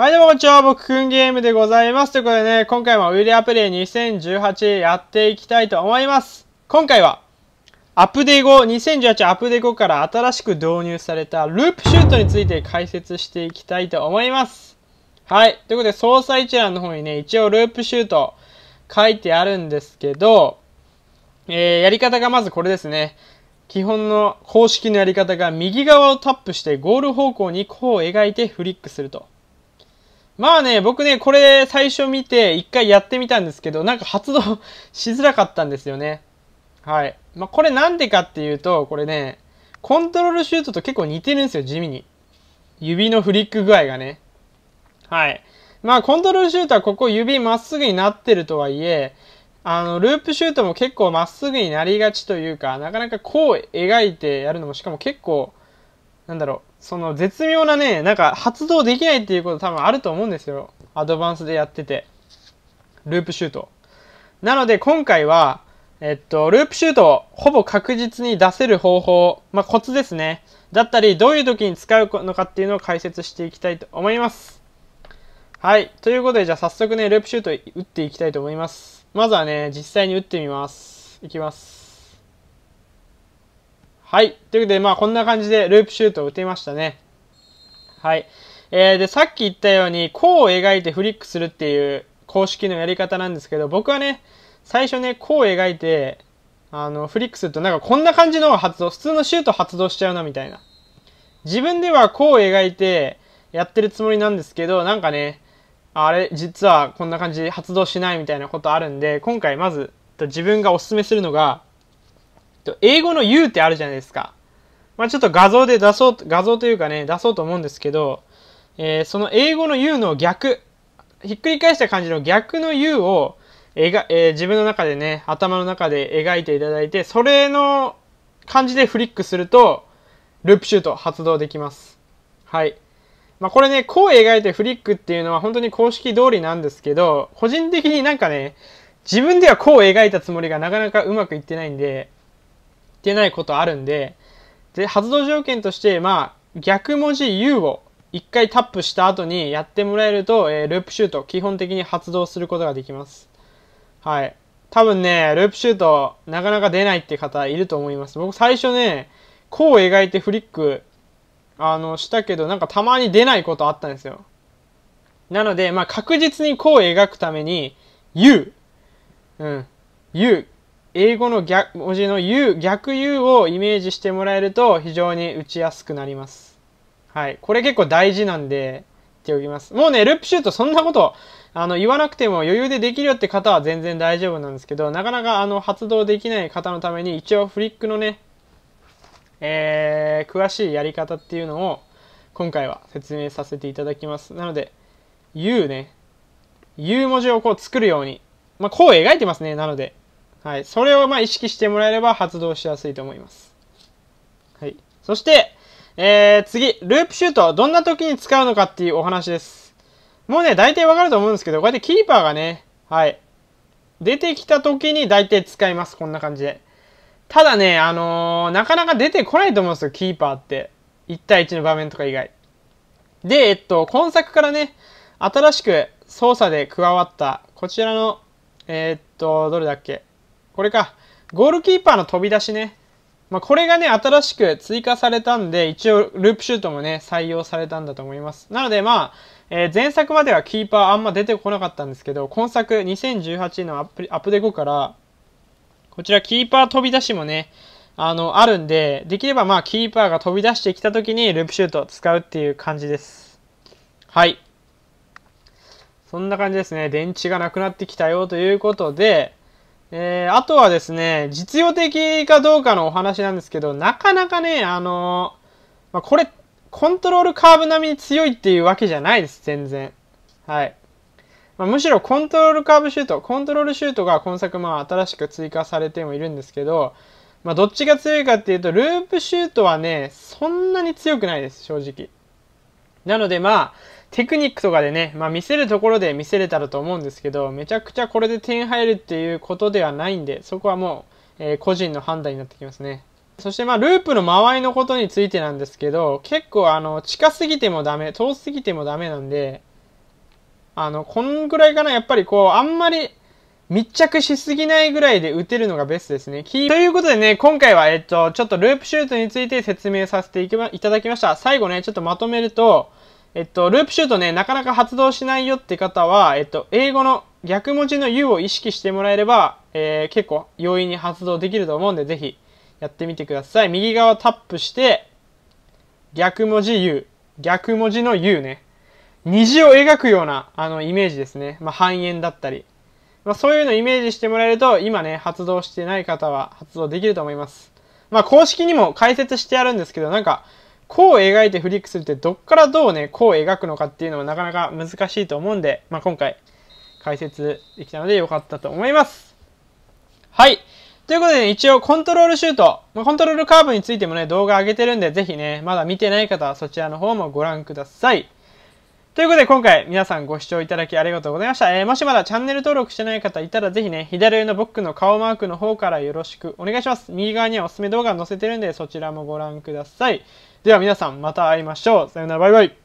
はい、どうもこんにちは。僕くんゲームでございます。ということでね、今回もウィリアプレイ2018やっていきたいと思います。今回は、アップデー後、2018アップデー後から新しく導入されたループシュートについて解説していきたいと思います。はい、ということで操作一覧の方にね、一応ループシュート書いてあるんですけど、えー、やり方がまずこれですね。基本の公式のやり方が右側をタップしてゴール方向に弧を描いてフリックすると。まあね、僕ね、これ最初見て一回やってみたんですけど、なんか発動 しづらかったんですよね。はい。まあ、これなんでかっていうと、これね、コントロールシュートと結構似てるんですよ、地味に。指のフリック具合がね。はい。まあ、コントロールシュートはここ指まっすぐになってるとはいえ、あの、ループシュートも結構まっすぐになりがちというか、なかなかこう描いてやるのも、しかも結構なんだろう、その絶妙なね、なんか発動できないっていうこと多分あると思うんですよ。アドバンスでやってて。ループシュート。なので今回は、えっと、ループシュートをほぼ確実に出せる方法、まあ、コツですね。だったり、どういう時に使うのかっていうのを解説していきたいと思います。はい。ということで、じゃあ早速ね、ループシュート打っていきたいと思います。まずはね、実際に打ってみます。いきます。はい。ということで、まあ、こんな感じでループシュートを打てましたね。はい。えー、で、さっき言ったように、弧を描いてフリックするっていう公式のやり方なんですけど、僕はね、最初ね、弧を描いて、あの、フリックするとなんかこんな感じのが発動、普通のシュート発動しちゃうなみたいな。自分では弧を描いてやってるつもりなんですけど、なんかね、あれ、実はこんな感じ発動しないみたいなことあるんで、今回まず自分がおすすめするのが、英語の U ってあるじゃないですか。まあ、ちょっと画像で出そう、画像というかね、出そうと思うんですけど、えー、その英語の U の逆、ひっくり返した感じの逆の U を、えがえー、自分の中でね、頭の中で描いていただいて、それの感じでフリックすると、ループシュート発動できます。はい。まあ、これね、こう描いてフリックっていうのは本当に公式通りなんですけど、個人的になんかね、自分ではこう描いたつもりがなかなかうまくいってないんで、ってないことあるんで、で発動条件として、まあ、逆文字 U を1回タップした後にやってもらえると、えー、ループシュート、基本的に発動することができます。はい。多分ね、ループシュート、なかなか出ないって方いると思います。僕最初ね、こう描いてフリック、あの、したけど、なんかたまに出ないことあったんですよ。なので、まあ、確実にこう描くために、U、うん、U、英語の逆文字の U 逆 U をイメージしてもらえると非常に打ちやすくなります。はい。これ結構大事なんで、っておきます。もうね、ループシュートそんなことあの言わなくても余裕でできるよって方は全然大丈夫なんですけど、なかなかあの発動できない方のために一応フリックのね、えー、詳しいやり方っていうのを今回は説明させていただきます。なので、U ね、U 文字をこう作るように、まあ、こう描いてますね、なので。はい、それをまあ意識してもらえれば発動しやすいと思います。はい、そして、えー、次、ループシュート、どんな時に使うのかっていうお話です。もうね、大体わかると思うんですけど、こうやってキーパーがね、はい、出てきた時に大体使います、こんな感じで。ただね、あのー、なかなか出てこないと思うんですよ、キーパーって。1対1の場面とか以外。で、えっと、今作からね、新しく操作で加わった、こちらの、えー、っと、どれだっけこれか。ゴールキーパーの飛び出しね。まあ、これがね、新しく追加されたんで、一応ループシュートもね、採用されたんだと思います。なのでまあ、えー、前作まではキーパーあんま出てこなかったんですけど、今作2018のアップアップデ後から、こちらキーパー飛び出しもね、あの、あるんで、できればまあ、キーパーが飛び出してきた時にループシュート使うっていう感じです。はい。そんな感じですね。電池がなくなってきたよということで、えー、あとはですね、実用的かどうかのお話なんですけど、なかなかね、あのー、まあ、これ、コントロールカーブ並みに強いっていうわけじゃないです、全然。はい。まあ、むしろコントロールカーブシュート、コントロールシュートが今作、まあ、新しく追加されてもいるんですけど、まあ、どっちが強いかっていうと、ループシュートはね、そんなに強くないです、正直。なのでまあ、テクニックとかでね、まあ見せるところで見せれたらと思うんですけど、めちゃくちゃこれで点入るっていうことではないんで、そこはもう、えー、個人の判断になってきますね。そしてまあ、ループの間合いのことについてなんですけど、結構あの、近すぎてもダメ、遠すぎてもダメなんで、あの、こんぐらいかな、やっぱりこう、あんまり密着しすぎないぐらいで打てるのがベストですね。ということでね、今回は、えっと、ちょっとループシュートについて説明させていただきました。最後ね、ちょっとまとめると、えっと、ループシュートね、なかなか発動しないよって方は、えっと、英語の逆文字の U を意識してもらえれば、えー、結構容易に発動できると思うんで、ぜひやってみてください。右側タップして、逆文字 U、逆文字の U ね。虹を描くような、あの、イメージですね。まあ、半円だったり。まあ、そういうのをイメージしてもらえると、今ね、発動してない方は発動できると思います。まあ、公式にも解説してあるんですけど、なんか、こう描いてフリックするってどっからどうね、こう描くのかっていうのもなかなか難しいと思うんで、まあ、今回解説できたので良かったと思います。はい。ということで、ね、一応コントロールシュート、まあ、コントロールカーブについてもね、動画上げてるんで、ぜひね、まだ見てない方はそちらの方もご覧ください。ということで今回皆さんご視聴いただきありがとうございました。えー、もしまだチャンネル登録してない方いたらぜひね、左上の僕の顔マークの方からよろしくお願いします。右側にはおすすめ動画載せてるんでそちらもご覧ください。では皆さんまた会いましょう。さよならバイバイ。